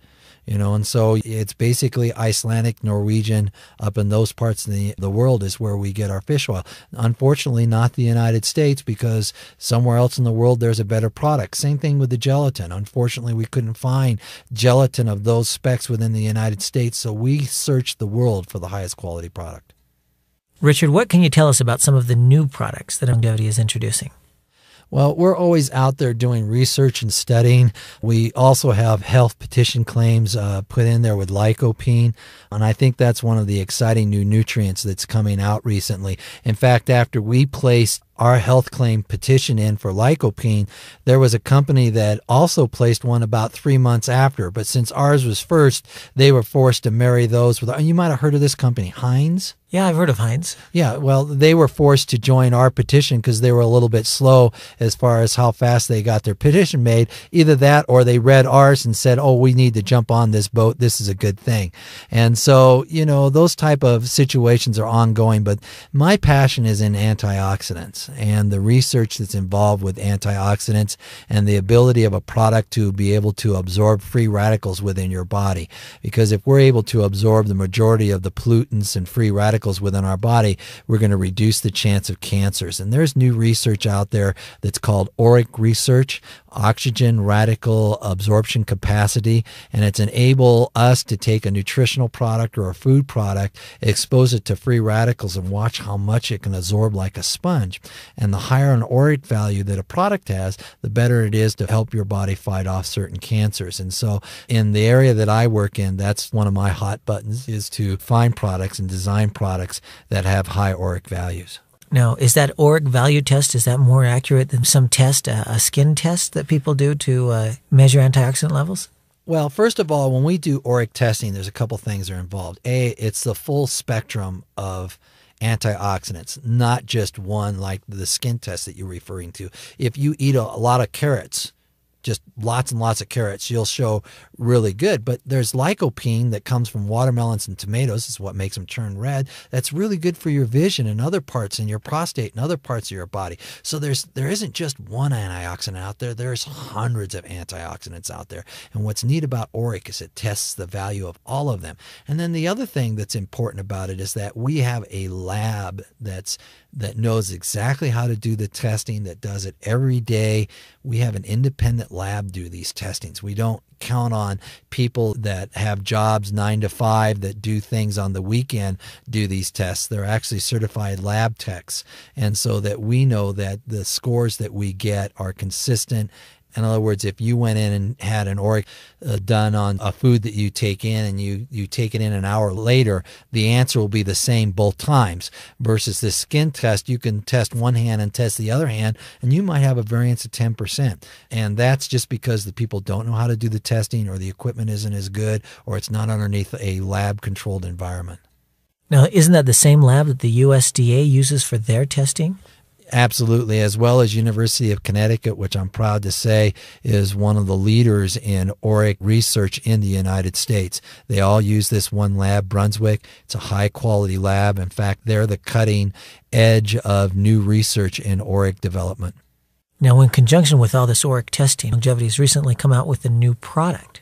you know and so it's basically icelandic norwegian up in those parts of the, the world is where we get our fish oil unfortunately not the united states because somewhere else in the world there's a better product same thing with the gelatin unfortunately we couldn't find gelatin of those specs within the united states so we searched the world for the highest quality product
richard what can you tell us about some of the new products that longevity is introducing
well, we're always out there doing research and studying. We also have health petition claims uh, put in there with lycopene. And I think that's one of the exciting new nutrients that's coming out recently. In fact, after we placed our health claim petition in for lycopene, there was a company that also placed one about three months after. But since ours was first, they were forced to marry those with, you might have heard of this company, Heinz.
Yeah, I've heard of Heinz.
Yeah, well, they were forced to join our petition because they were a little bit slow as far as how fast they got their petition made. Either that or they read ours and said, oh, we need to jump on this boat. This is a good thing. And so, you know, those type of situations are ongoing. But my passion is in antioxidants and the research that's involved with antioxidants and the ability of a product to be able to absorb free radicals within your body. Because if we're able to absorb the majority of the pollutants and free radicals, radicals within our body, we're going to reduce the chance of cancers. And there's new research out there that's called auric research, oxygen radical absorption capacity, and it's enable us to take a nutritional product or a food product, expose it to free radicals, and watch how much it can absorb like a sponge. And the higher an auric value that a product has, the better it is to help your body fight off certain cancers. And so, in the area that I work in, that's one of my hot buttons is to find products and design products that have high auric values. Now,
is that auric value test, is that more accurate than some test, a, a skin test that people do to uh, measure antioxidant levels?
Well, first of all, when we do auric testing, there's a couple things that are involved. A, it's the full spectrum of antioxidants, not just one like the skin test that you're referring to. If you eat a, a lot of carrots, just lots and lots of carrots, you'll show really good. But there's lycopene that comes from watermelons and tomatoes, is what makes them turn red. That's really good for your vision and other parts in your prostate and other parts of your body. So there's there isn't just one antioxidant out there. There's hundreds of antioxidants out there. And what's neat about auric is it tests the value of all of them. And then the other thing that's important about it is that we have a lab that's that knows exactly how to do the testing, that does it every day. We have an independent lab do these testings. We don't count on people that have jobs nine to five that do things on the weekend do these tests. They're actually certified lab techs. And so that we know that the scores that we get are consistent in other words, if you went in and had an org uh, done on a food that you take in and you, you take it in an hour later, the answer will be the same both times. Versus this skin test, you can test one hand and test the other hand, and you might have a variance of 10%. And that's just because the people don't know how to do the testing, or the equipment isn't as good, or it's not underneath a lab controlled environment.
Now, isn't that the same lab that the USDA uses for their testing?
Absolutely, as well as University of Connecticut, which I'm proud to say is one of the leaders in auric research in the United States. They all use this one lab, Brunswick. It's a high quality lab. In fact, they're the cutting edge of new research in auric development.
Now, in conjunction with all this auric testing, Longevity has recently come out with a new product.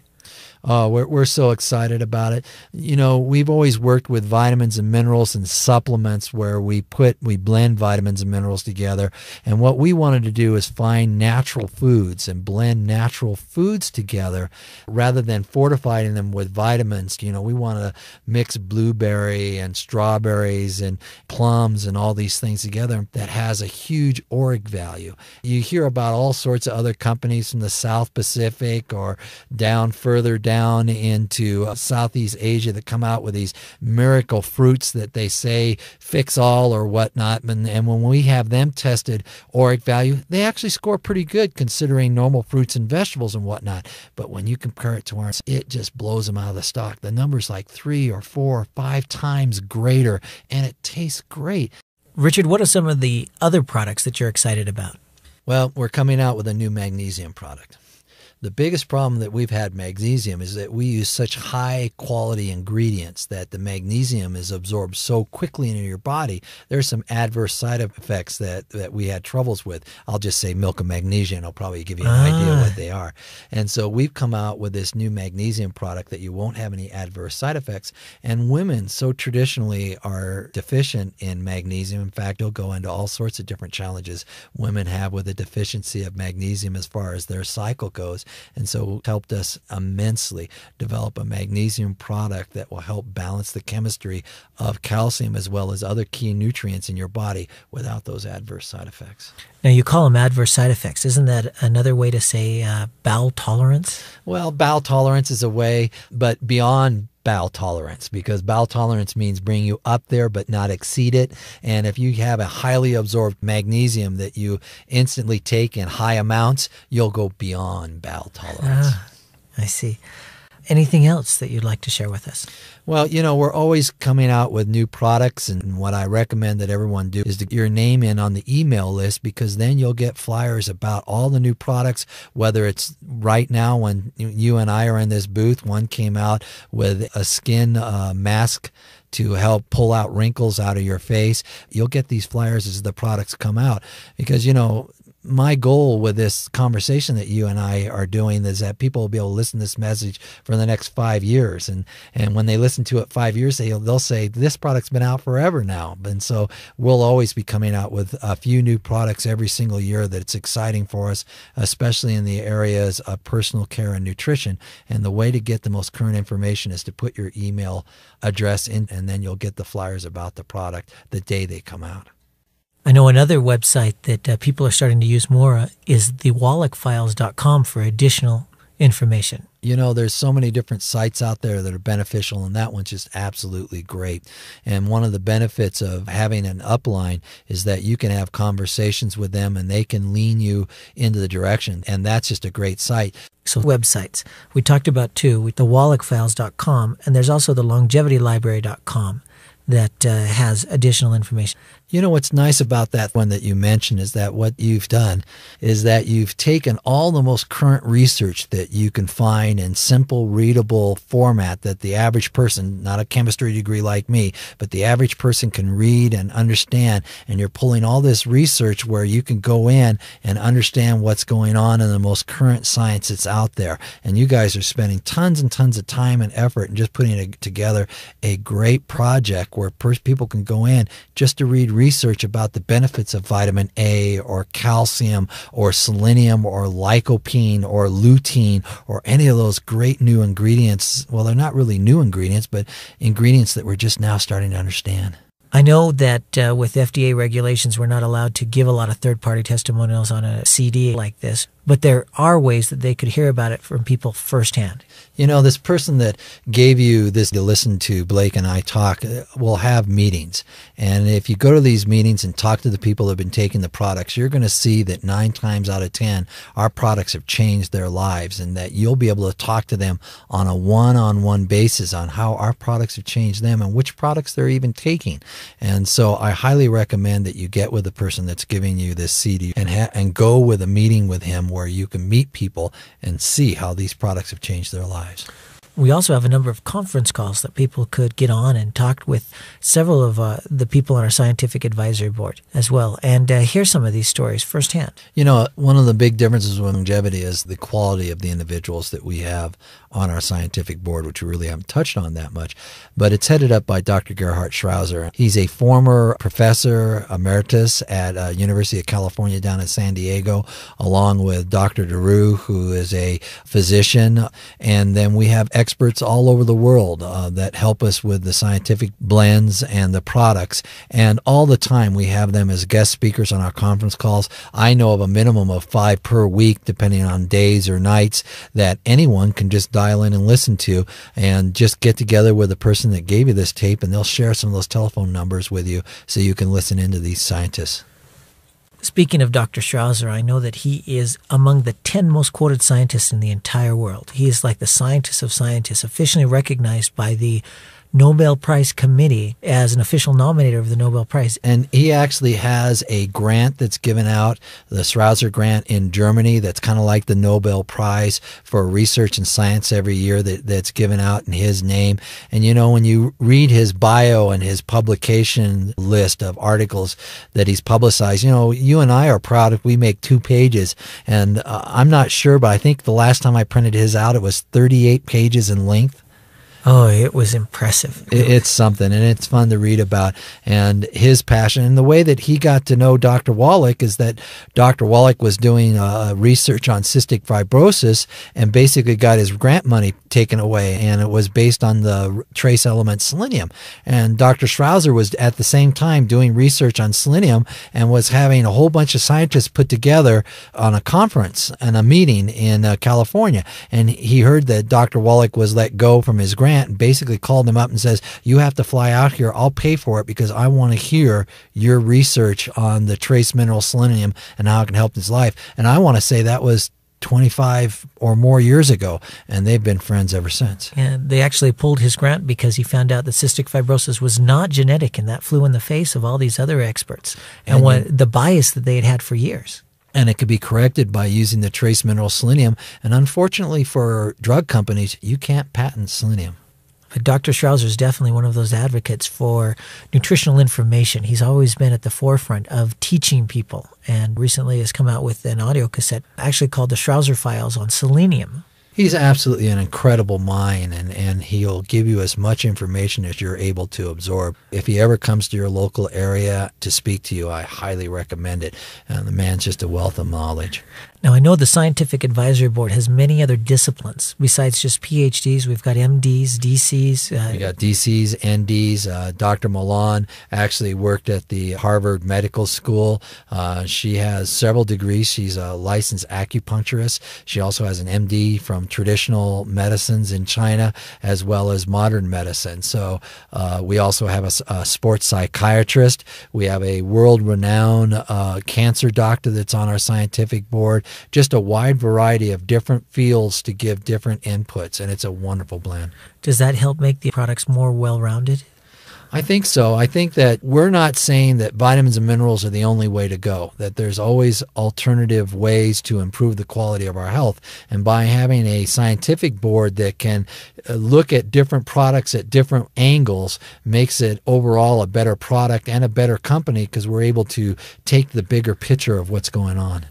Uh, we're, we're so excited about it. You know, we've always worked with vitamins and minerals and supplements where we put, we blend vitamins and minerals together. And what we wanted to do is find natural foods and blend natural foods together rather than fortifying them with vitamins. You know, we want to mix blueberry and strawberries and plums and all these things together that has a huge auric value. You hear about all sorts of other companies from the South Pacific or down further down down into uh, Southeast Asia that come out with these miracle fruits that they say fix all or whatnot. And, and when we have them tested auric value, they actually score pretty good considering normal fruits and vegetables and whatnot. But when you compare it to ours, it just blows them out of the stock. The number's like three or four or five times greater, and it tastes great. Richard, what are some of the other products that you're excited about? Well, we're coming out with a new magnesium product. The biggest problem that we've had magnesium is that we use such high quality ingredients that the magnesium is absorbed so quickly into your body. There's some adverse side effects that, that we had troubles with. I'll just say milk of magnesia and I'll probably give you an ah. idea what they are. And so we've come out with this new magnesium product that you won't have any adverse side effects. And women so traditionally are deficient in magnesium. In fact, they will go into all sorts of different challenges women have with a deficiency of magnesium as far as their cycle goes and so helped us immensely develop a magnesium product that will help balance the chemistry of calcium as well as other key nutrients in your body without those adverse side effects.
Now, you call them adverse side effects. Isn't that another way to say uh, bowel tolerance?
Well, bowel tolerance is a way, but beyond bowel tolerance because bowel tolerance means bring you up there but not exceed it. And if you have a highly absorbed magnesium that you instantly take in high amounts, you'll go beyond bowel tolerance.
Ah, I see anything else that you'd like to share with us?
Well, you know, we're always coming out with new products, and what I recommend that everyone do is to get your name in on the email list because then you'll get flyers about all the new products, whether it's right now when you and I are in this booth. One came out with a skin uh, mask to help pull out wrinkles out of your face. You'll get these flyers as the products come out because, you know, my goal with this conversation that you and I are doing is that people will be able to listen to this message for the next five years. And, and when they listen to it five years, they'll, they'll say, this product's been out forever now. And so we'll always be coming out with a few new products every single year that it's exciting for us, especially in the areas of personal care and nutrition. And the way to get the most current information is to put your email address in, and then you'll get the flyers about the product the day they come out.
I know another website that uh, people are starting to use more uh, is the wallachfiles.com for additional information.
You know, there's so many different sites out there that are beneficial, and that one's just absolutely great. And one of the benefits of having an upline is that you can have conversations with them and they can lean you into the direction. And that's just a great site. So, websites. We talked about two with the wallachfiles.com, and there's also the
longevitylibrary.com that uh, has additional information.
You know what's nice about that one that you mentioned is that what you've done is that you've taken all the most current research that you can find in simple, readable format that the average person, not a chemistry degree like me, but the average person can read and understand. And you're pulling all this research where you can go in and understand what's going on in the most current science that's out there. And you guys are spending tons and tons of time and effort and just putting together a great project where people can go in just to read research about the benefits of vitamin A or calcium or selenium or lycopene or lutein or any of those great new ingredients. Well, they're not really new ingredients, but ingredients that we're just now starting to understand.
I know that uh, with FDA regulations, we're not allowed to give a lot of third party testimonials on a CD like this but there are ways that they could hear about it from people firsthand.
You know, this person that gave you this to listen to Blake and I talk uh, will have meetings. And if you go to these meetings and talk to the people who have been taking the products, you're going to see that nine times out of 10, our products have changed their lives and that you'll be able to talk to them on a one on one basis on how our products have changed them and which products they're even taking. And so I highly recommend that you get with the person that's giving you this CD and, and go with a meeting with him where you can meet people and see how these products have changed their lives we also have a number of conference calls that people could
get on and talk with several of uh, the people on our scientific advisory board as well and uh, hear some of these stories firsthand.
You know, one of the big differences with longevity is the quality of the individuals that we have on our scientific board, which we really haven't touched on that much. But it's headed up by Dr. Gerhard Schrauser. He's a former professor emeritus at uh, University of California down in San Diego, along with Dr. DeRue, who is a physician. And then we have ex experts all over the world uh, that help us with the scientific blends and the products. And all the time we have them as guest speakers on our conference calls. I know of a minimum of five per week, depending on days or nights, that anyone can just dial in and listen to and just get together with the person that gave you this tape and they'll share some of those telephone numbers with you so you can listen into these scientists.
Speaking of Dr. Strasser, I know that he is among the 10 most quoted scientists in the entire world. He is like the scientist of scientists, officially recognized by the Nobel Prize Committee as an official nominator of the Nobel Prize.
And he actually has a grant that's given out, the Schrauser Grant in Germany, that's kind of like the Nobel Prize for research and science every year that, that's given out in his name. And you know, when you read his bio and his publication list of articles that he's publicized, you know, you and I are proud if we make two pages. And uh, I'm not sure, but I think the last time I printed his out, it was 38 pages in length.
Oh, it was
impressive. It's something, and it's fun to read about. And his passion, and the way that he got to know Dr. Wallach is that Dr. Wallach was doing uh, uh, research on cystic fibrosis and basically got his grant money taken away, and it was based on the trace element selenium. And Dr. Schrouser was at the same time doing research on selenium and was having a whole bunch of scientists put together on a conference and a meeting in uh, California. And he heard that Dr. Wallach was let go from his grant Grant basically called him up and says, "You have to fly out here. I'll pay for it because I want to hear your research on the trace mineral selenium and how it can help his life." And I want to say that was 25 or more years ago, and they've been friends ever since.
And they actually pulled his grant because he found out that cystic fibrosis was not genetic, and that flew in the face of all these other experts and, and what, the
bias that they had had for years. And it could be corrected by using the trace mineral selenium. And unfortunately for drug companies, you can't patent selenium. But Dr. Schrauser is definitely
one of those advocates for nutritional information. He's always been at the forefront of teaching people and recently has come out with an audio cassette actually called The Schrauser Files on selenium.
He's absolutely an incredible mind and, and he'll give you as much information as you're able to absorb. If he ever comes to your local area to speak to you, I highly recommend it. And uh, the man's just a wealth of knowledge.
Now, I know the Scientific Advisory Board has many other disciplines besides just PhDs. We've got MDs, DCs. Uh, we
got DCs, NDs. Uh, Dr. Milan actually worked at the Harvard Medical School. Uh, she has several degrees. She's a licensed acupuncturist. She also has an MD from traditional medicines in China as well as modern medicine. So uh, we also have a, a, sports psychiatrist. We have a world renowned uh, cancer doctor that's on our scientific board just a wide variety of different fields to give different inputs, and it's a wonderful blend.
Does that help make the products more well rounded?
I think so. I think that we're not saying that vitamins and minerals are the only way to go, that there's always alternative ways to improve the quality of our health. And by having a scientific board that can uh, look at different products at different angles makes it overall a better product and a better company because we're able to take the bigger picture of what's going on.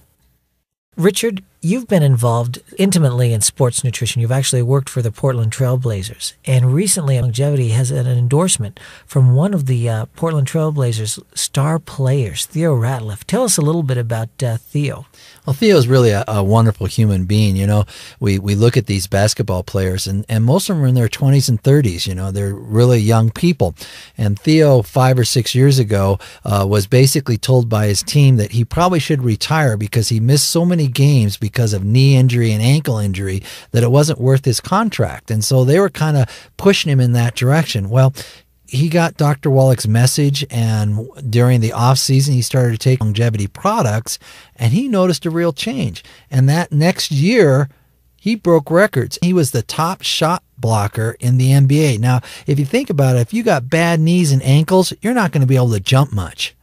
Richard you've been involved intimately in sports nutrition. You've actually worked for the Portland Trailblazers. And recently, Longevity has an endorsement from one of the uh, Portland Trailblazers star players, Theo Ratliff. Tell us a little bit about uh, Theo.
Well, Theo is really a, a, wonderful human being. You know, we, we look at these basketball players, and, and most of them are in their 20s and 30s. You know, they're really young people. And Theo, five or six years ago, uh, was basically told by his team that he probably should retire because he missed so many games because of knee injury and ankle injury that it wasn't worth his contract. And so they were kind of pushing him in that direction. Well, he got Dr. Wallach's message and during the off season he started to take longevity products and he noticed a real change. And that next year he broke records. He was the top shot blocker in the NBA. Now, if you think about it, if you got bad knees and ankles, you're not going to be able to jump much.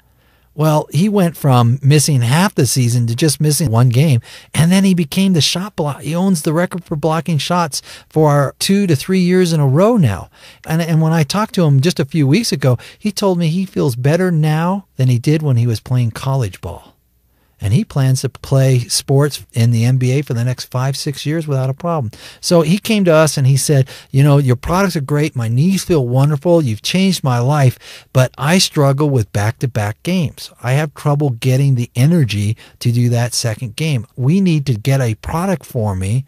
Well, he went from missing half the season to just missing one game, and then he became the shot block. He owns the record for blocking shots for two to three years in a row now. And, and when I talked to him just a few weeks ago, he told me he feels better now than he did when he was playing college ball and he plans to play sports in the NBA for the next five, six years without a problem. So he came to us and he said, You know, your products are great. My knees feel wonderful. You've changed my life, but I struggle with back to back games. I have trouble getting the energy to do that second game. We need to get a product for me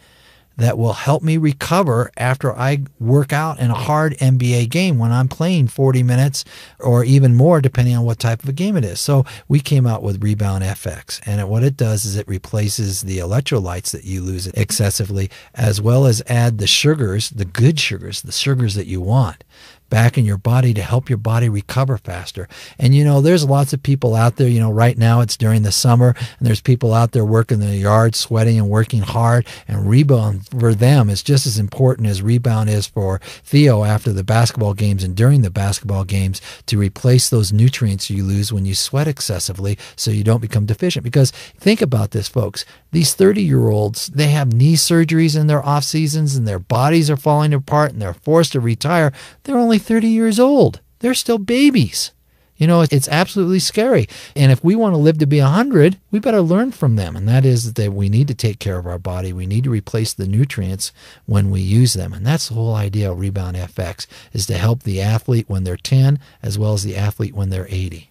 that will help me recover after I work out in a hard NBA game when I'm playing 40 minutes or even more, depending on what type of a game it is. So we came out with Rebound FX, and what it does is it replaces the electrolytes that you lose excessively, as well as add the sugars, the good sugars, the sugars that you want back in your body to help your body recover faster. And you know, there's lots of people out there, you know, right now it's during the summer and there's people out there working in the yard, sweating and working hard and rebound for them is just as important as rebound is for Theo after the basketball games and during the basketball games to replace those nutrients you lose when you sweat excessively so you don't become deficient because think about this folks, these 30-year-olds, they have knee surgeries in their off seasons and their bodies are falling apart and they're forced to retire. They're only only 30 years old. They're still babies. You know, it's absolutely scary. And if we want to live to be 100, we better learn from them. And that is that we need to take care of our body. We need to replace the nutrients when we use them. And that's the whole idea of Rebound FX is to help the athlete when they're 10 as well as the athlete when they're 80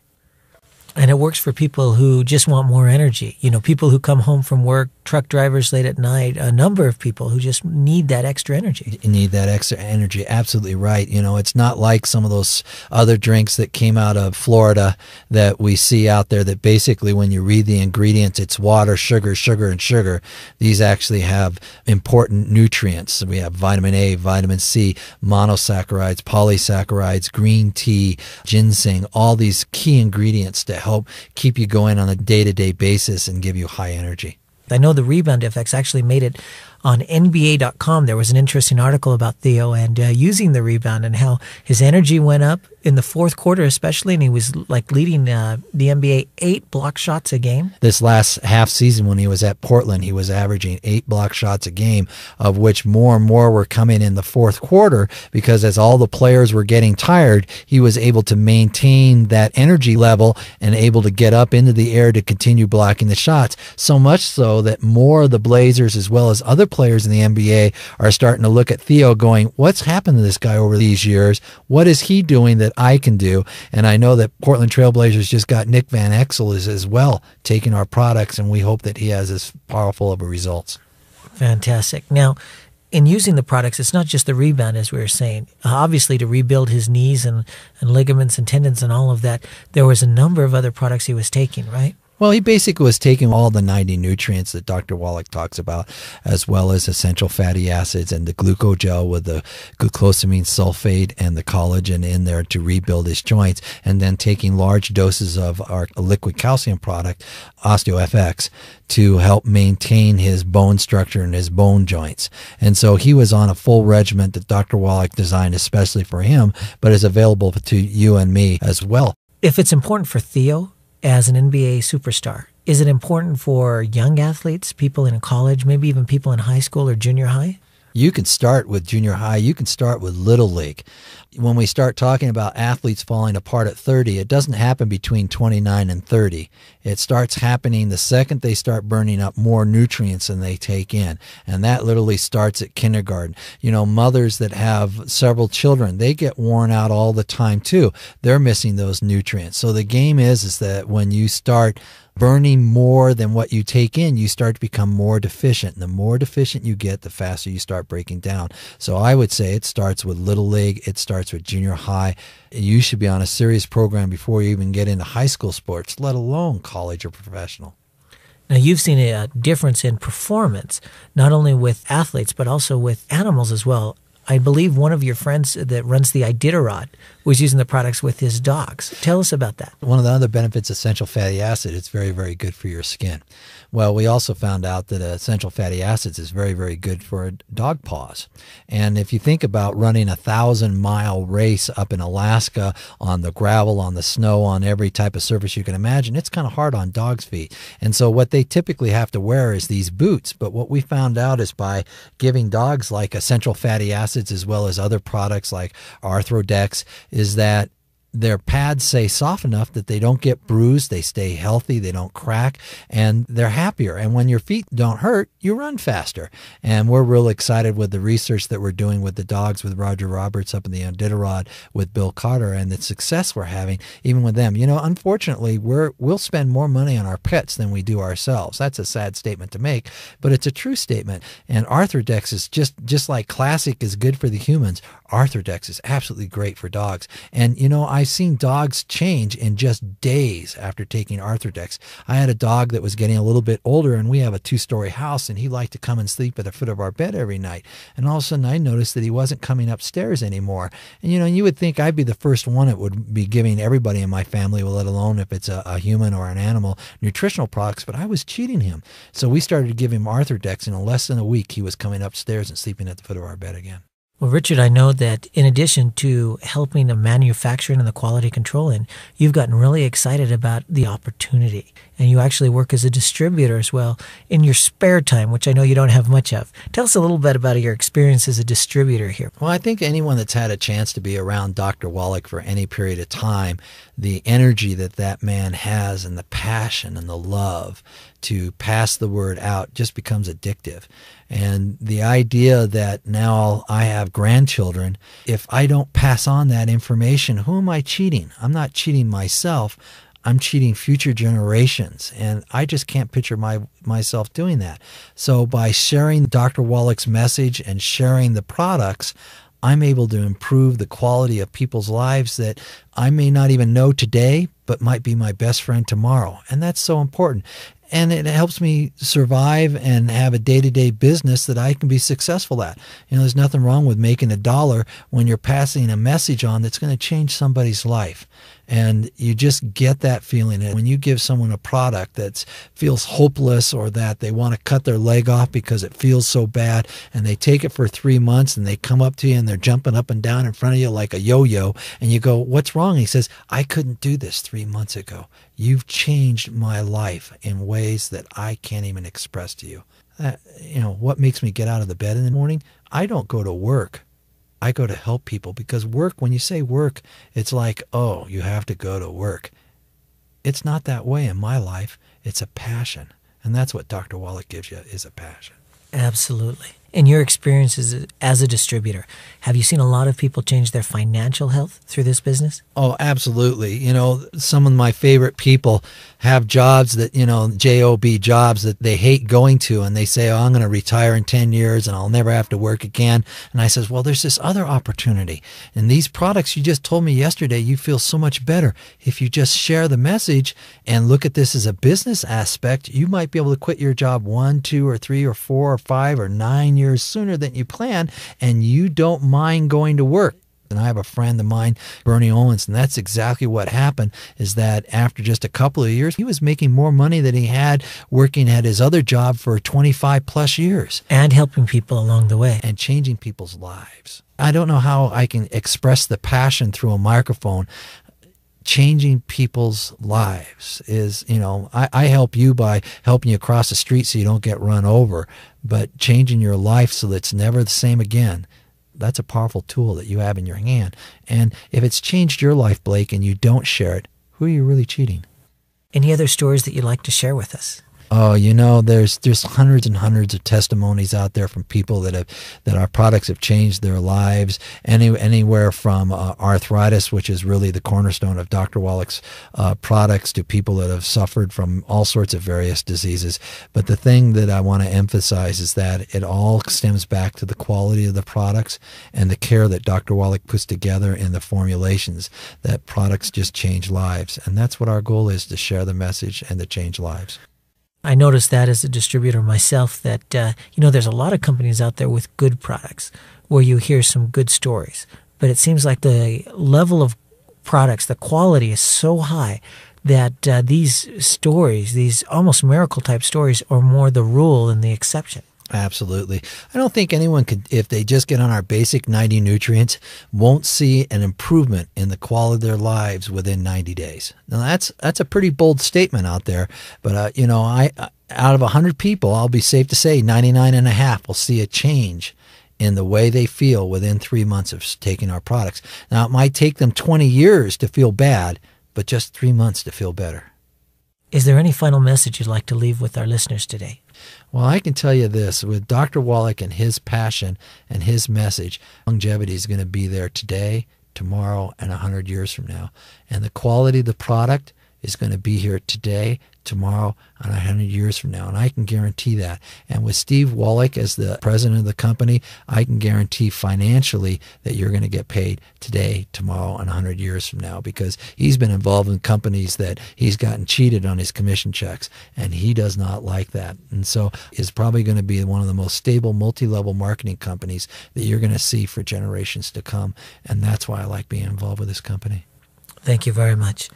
and it works for people who just want more energy. You know, people who come home from work, truck drivers late at night, a number of people who just need that extra energy.
You need that extra energy. Absolutely right. You know, it's not like some of those other drinks that came out of Florida that we see out there that basically when you read the ingredients, it's water, sugar, sugar, and sugar. These actually have important nutrients. We have vitamin A, vitamin C, monosaccharides, polysaccharides, green tea, ginseng, all these key ingredients to help help keep you going on a day to day basis and give you high energy. I know the rebound effects actually made it on
NBA.com. There was an interesting article about Theo and uh, using the rebound and how his energy went up in the fourth quarter, especially, and he was like leading uh, the NBA eight block shots a game.
This last half season, when he was at Portland, he was averaging eight block shots a game, of which more and more were coming in the fourth quarter because as all the players were getting tired, he was able to maintain that energy level and able to get up into the air to continue blocking the shots. So much so that more of the Blazers, as well as other players in the NBA, are starting to look at Theo going, What's happened to this guy over these years? What is he doing that I can do. And I know that Portland Trailblazers just got Nick Van Exel as, as well taking our products, and we hope that he has as powerful of a results.
Fantastic. Now, in using the products, it's not just the rebound, as we were saying. Obviously, to rebuild his knees and, and ligaments and tendons and all of that, there was a number of other products he was taking, right?
Well, he basically was taking all the 90 nutrients that Dr. Wallach talks about, as well as essential fatty acids and the glucogel with the glucosamine sulfate and the collagen in there to rebuild his joints, and then taking large doses of our liquid calcium product, OsteoFX, to help maintain his bone structure and his bone joints. And so he was on a full regimen that Dr. Wallach designed especially for him, but is available to you and me as well.
If it's important for Theo as an NBA superstar? Is it important for young athletes, people in college, maybe even people in high school or junior
high? You can start with junior high. You can start with little league when we start talking about athletes falling apart at 30, it doesn't happen between 29 and 30. It starts happening the second they start burning up more nutrients than they take in. And that literally starts at kindergarten. You know, mothers that have several children, they get worn out all the time too. They're missing those nutrients. So the game is is that when you start burning more than what you take in, you start to become more deficient. And the more deficient you get, the faster you start breaking down. So I would say it starts with little league, it starts sports or junior high. You should be on a serious program before you even get into high school sports, let alone college or professional.
Now, you've seen a difference in performance, not only with athletes, but also with animals as well. I believe one of your friends that runs the Iditarod,
was using the products
with his dogs. Tell us about that.
One of the other benefits of essential fatty acid, it's very, very good for your skin. Well, we also found out that essential uh, fatty acids is very, very good for dog paws. And if you think about running a thousand mile race up in Alaska on the gravel, on the snow, on every type of surface you can imagine, it's kind of hard on dogs' feet. And so what they typically have to wear is these boots. But what we found out is by giving dogs like essential fatty acids as well as other products like Arthrodex, is that their pads stay soft enough that they don't get bruised, they stay healthy, they don't crack, and they're happier. And when your feet don't hurt, you run faster. And we're real excited with the research that we're doing with the dogs with Roger Roberts up in the Iditarod with Bill Carter and the success we're having even with them. You know, unfortunately, we're we'll spend more money on our pets than we do ourselves. That's a sad statement to make, but it's a true statement. And Arthrodex is just just like Classic is good for the humans. Arthrodex is absolutely great for dogs. And you know, I I've seen dogs change in just days after taking Arthrodex. I had a dog that was getting a little bit older, and we have a two story house, and he liked to come and sleep at the foot of our bed every night. And all of a sudden, I noticed that he wasn't coming upstairs anymore. And you know, you would think I'd be the first one that would be giving everybody in my family, well, let alone if it's a, a human or an animal, nutritional products, but I was cheating him. So we started to give him Arthrodex, and in less than a week, he was coming upstairs and sleeping at the foot of our bed again.
Well, Richard, I know that in addition to helping the manufacturing and the quality control and you've gotten really excited about the opportunity. And you actually work as a distributor as well in your spare time, which I know you don't have much of. Tell us a little bit about your experience as a distributor here.
Well, I think anyone that's had a chance to be around Dr. Wallach for any period of time, the energy that that man has and the passion and the love to pass the word out just becomes addictive. And the idea that now I have grandchildren, if I don't pass on that information, who am I cheating? I'm not cheating myself. I'm cheating future generations. And I just can't picture my, myself doing that. So by sharing Dr. Wallach's message and sharing the products, I'm able to improve the quality of people's lives that I may not even know today, but might be my best friend tomorrow. And that's so important and it helps me survive and have a day-to-day business that I can be successful at. You know, there's nothing wrong with making a dollar when you're passing a message on that's going to change somebody's life and you just get that feeling. And when you give someone a product that feels hopeless or that they want to cut their leg off because it feels so bad, and they take it for three months and they come up to you and they're jumping up and down in front of you like a yo yo, and you go, What's wrong? he says, I couldn't do this three months ago. You've changed my life in ways that I can't even express to you. That, uh, you know, what makes me get out of the bed in the morning? I don't go to work I go to help people because work, when you say work, it's like, oh, you have to go to work. It's not that way in my life. It's a passion. And that's what Dr. Wallach gives you is a passion.
Absolutely in your experiences as a distributor, have you seen a lot of people change their financial health through this
business? Oh, absolutely. You know, some of my favorite people have jobs that, you know, JOB jobs that they hate going to and they say, "Oh, I'm going to retire in 10 years and I'll never have to work again." And I says, "Well, there's this other opportunity. And these products you just told me yesterday, you feel so much better. If you just share the message and look at this as a business aspect, you might be able to quit your job 1, 2 or 3 or 4 or 5 or 9 years sooner than you plan, and you don't mind going to work. And I have a friend of mine, Bernie Owens, and that's exactly what happened is that after just a couple of years, he was making more money than he had working at his other job for 25 plus years. And helping people along the way. And changing people's lives. I don't know how I can express the passion through a microphone changing people's lives is, you know, I, I help you by helping you cross the street so you don't get run over, but changing your life so that it's never the same again that's a powerful tool that you have in your hand. And if it's changed your life, Blake, and you don't share it, who are you really cheating? Any other stories that you'd like to
share with us?
oh, you know, there's there's hundreds and hundreds of testimonies out there from people that have that our products have changed their lives. Any anywhere from uh, arthritis, which is really the cornerstone of Dr. Wallach's uh, products, to people that have suffered from all sorts of various diseases. But the thing that I want to emphasize is that it all stems back to the quality of the products and the care that Dr. Wallach puts together in the formulations. That products just change lives, and that's what our goal is to share the message and to change lives.
I noticed that as a distributor myself that uh, you know there's a lot of companies out there with good products where you hear some good stories, but it seems like the level of products, the quality is so high that uh, these stories, these
almost miracle type stories, are more the rule than the exception. Absolutely. I don't think anyone could, if they just get on our basic 90 nutrients, won't see an improvement in the quality of their lives within 90 days. Now that's, that's a pretty bold statement out there, but uh, you know, I, uh, out of 100 people, I'll be safe to say 99 and a half will see a change in the way they feel within three months of taking our products. Now it might take them 20 years to feel bad, but just three months to feel better.
Is there any final message you'd like to leave with our listeners today?
Well, I can tell you this with Dr. Wallach and his passion and his message, longevity is going to be there today, tomorrow, and 100 years from now. And the quality of the product is going to be here today, tomorrow, and 100 years from now. And I can guarantee that. And with Steve Wallach as the president of the company, I can guarantee financially that you're going to get paid today, tomorrow, and 100 years from now because he's been involved in companies that he's gotten cheated on his commission checks, and he does not like that. And so is probably going to be one of the most stable multi-level marketing companies that you're going to see for generations to come. And that's why I like being involved with this company. Thank you very much.